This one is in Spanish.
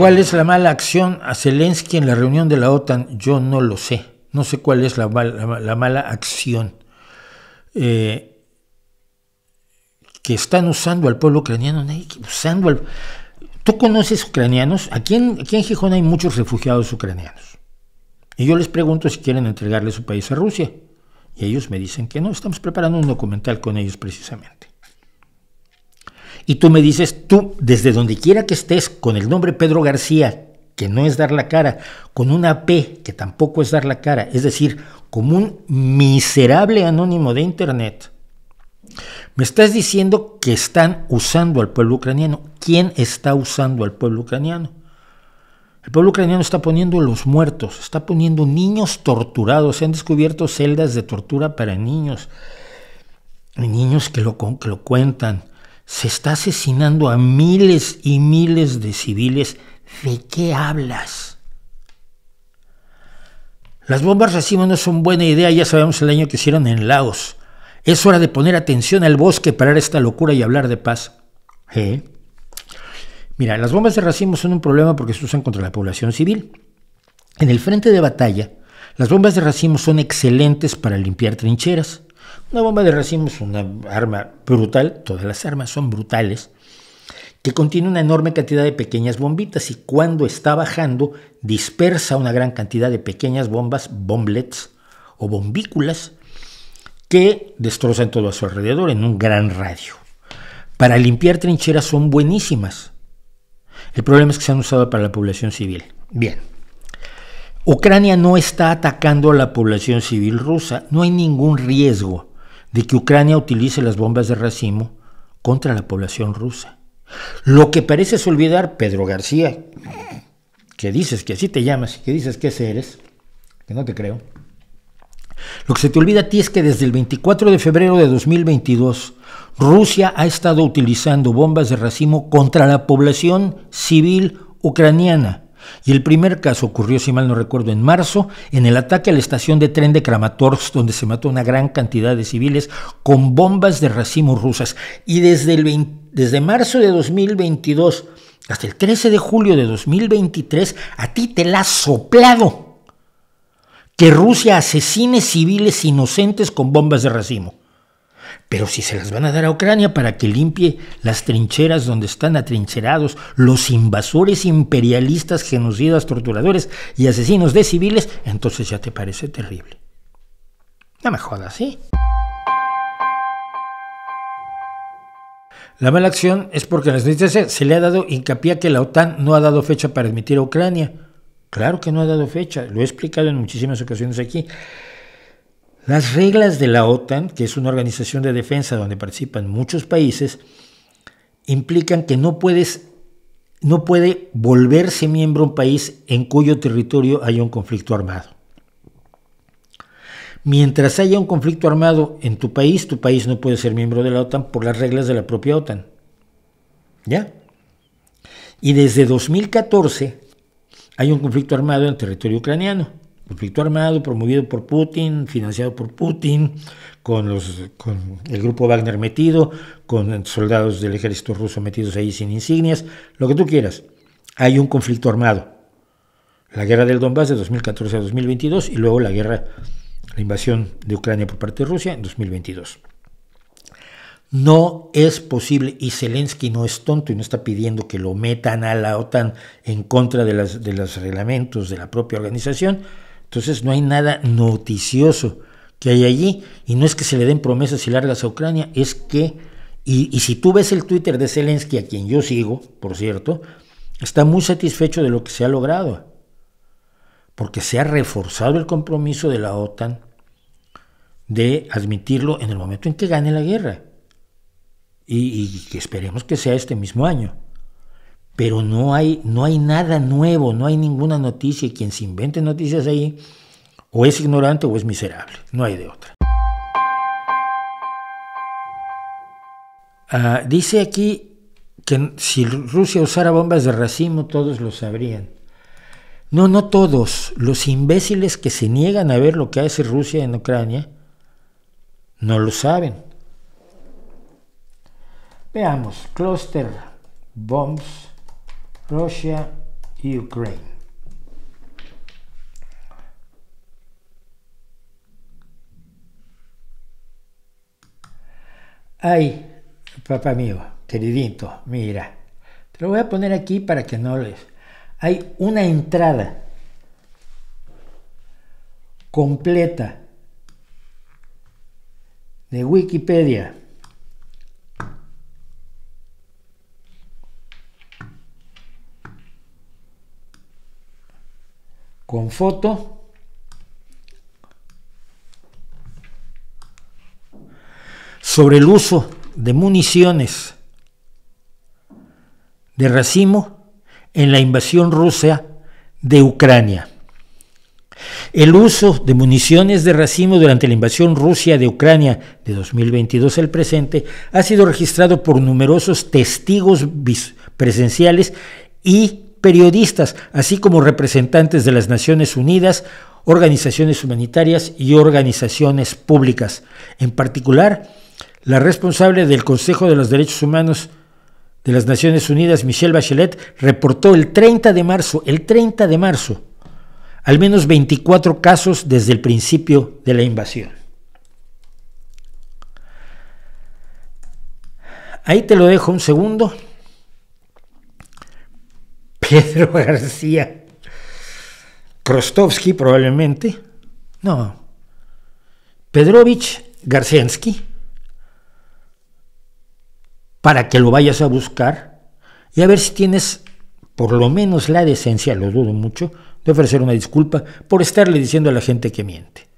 ¿Cuál es la mala acción a Zelensky en la reunión de la OTAN? Yo no lo sé. No sé cuál es la, mala acción. Eh, que están usando al pueblo ucraniano, usando Tú conoces ucranianos, aquí en, aquí en Gijón hay muchos refugiados ucranianos. Y yo les pregunto si quieren entregarle su país a Rusia. Y ellos me dicen que no, estamos preparando un documental con ellos precisamente. Y tú me dices, tú, desde donde quiera que estés, con el nombre Pedro García, que no es dar la cara, con una P, que tampoco es dar la cara, es decir, como un miserable anónimo de Internet, me estás diciendo que están usando al pueblo ucraniano. ¿Quién está usando al pueblo ucraniano? El pueblo ucraniano está poniendo los muertos, está poniendo niños torturados, se han descubierto celdas de tortura para niños, niños que lo, que lo cuentan, se está asesinando a miles y miles de civiles. ¿De qué hablas? Las bombas racimo no son buena idea, ya sabemos el año que hicieron en Laos. Es hora de poner atención al bosque, parar esta locura y hablar de paz. ¿Eh? Mira, las bombas de racimo son un problema porque se usan contra la población civil. En el frente de batalla, las bombas de racimo son excelentes para limpiar trincheras. Una bomba de racimo es una arma brutal, todas las armas son brutales, que contiene una enorme cantidad de pequeñas bombitas y cuando está bajando dispersa una gran cantidad de pequeñas bombas, bomblets o bombículas, que destrozan todo a su alrededor en un gran radio. Para limpiar trincheras son buenísimas. El problema es que se han usado para la población civil. Bien. Ucrania no está atacando a la población civil rusa. No hay ningún riesgo de que Ucrania utilice las bombas de racimo contra la población rusa. Lo que parece es olvidar, Pedro García, que dices que así te llamas y que dices que ese eres, que no te creo. Lo que se te olvida a ti es que desde el 24 de febrero de 2022, Rusia ha estado utilizando bombas de racimo contra la población civil ucraniana. Y el primer caso ocurrió, si mal no recuerdo, en marzo, en el ataque a la estación de tren de Kramatorsk, donde se mató una gran cantidad de civiles con bombas de racimo rusas. Y desde, desde marzo de 2022 hasta el 13 de julio de 2023, a ti te la ha soplado que Rusia asesine civiles inocentes con bombas de racimo. Pero si se las van a dar a Ucrania para que limpie las trincheras donde están atrincherados los invasores imperialistas, genocidas, torturadores y asesinos de civiles, entonces ya te parece terrible. No me jodas, ¿sí? La mala acción es porque a las noticias se le ha dado hincapié que la OTAN no ha dado fecha para admitir a Ucrania. Claro que no ha dado fecha, lo he explicado en muchísimas ocasiones aquí. Las reglas de la OTAN, que es una organización de defensa donde participan muchos países, implican que no puedes no puede volverse miembro un país en cuyo territorio haya un conflicto armado. Mientras haya un conflicto armado en tu país, tu país no puede ser miembro de la OTAN por las reglas de la propia OTAN. ¿Ya? Y desde 2014 hay un conflicto armado en territorio ucraniano conflicto armado promovido por Putin, financiado por Putin, con, el grupo Wagner metido, con soldados del ejército ruso metidos ahí sin insignias, lo que tú quieras. Hay un conflicto armado. La guerra del Donbass de 2014 a 2022 y luego la guerra, la invasión de Ucrania por parte de Rusia en 2022. No es posible, y Zelensky no es tonto y no está pidiendo que lo metan a la OTAN en contra de, las, de los reglamentos de la propia organización, entonces no hay nada noticioso que hay allí. Y no es que se le den promesas y largas a Ucrania, es que, y, si tú ves el Twitter de Zelensky, a quien yo sigo, por cierto, está muy satisfecho de lo que se ha logrado, porque se ha reforzado el compromiso de la OTAN de admitirlo en el momento en que gane la guerra. Y, y, esperemos que sea este mismo año pero no hay, no hay nada nuevo, no hay ninguna noticia y quien se invente noticias ahí o es ignorante o es miserable, no hay de otra. Ah, dice aquí que si Rusia usara bombas de racimo todos lo sabrían. No, no todos. Los imbéciles que se niegan a ver lo que hace Rusia en Ucrania no lo saben. Veamos, cluster bombs Rusia y Ucrania. Ay, papá mío, queridito, mira, te lo voy a poner aquí para que no les... Hay una entrada completa de Wikipedia con foto. sobre el uso de municiones de racimo en la invasión rusa de Ucrania. El uso de municiones de racimo durante la invasión rusa de Ucrania de 2022 al presente ha sido registrado por numerosos testigos presenciales y periodistas, así como representantes de las Naciones Unidas, organizaciones humanitarias y organizaciones públicas. En particular, la responsable del Consejo de los Derechos Humanos de las Naciones Unidas, Michelle Bachelet, reportó el 30 de marzo, el 30 de marzo, al menos 24 casos desde el principio de la invasión. Ahí te lo dejo un segundo. Pedro García, Krostovsky probablemente, no, Pedrovich Garcensky, para que lo vayas a buscar y a ver si tienes por lo menos la decencia, lo dudo mucho, de ofrecer una disculpa por estarle diciendo a la gente que miente.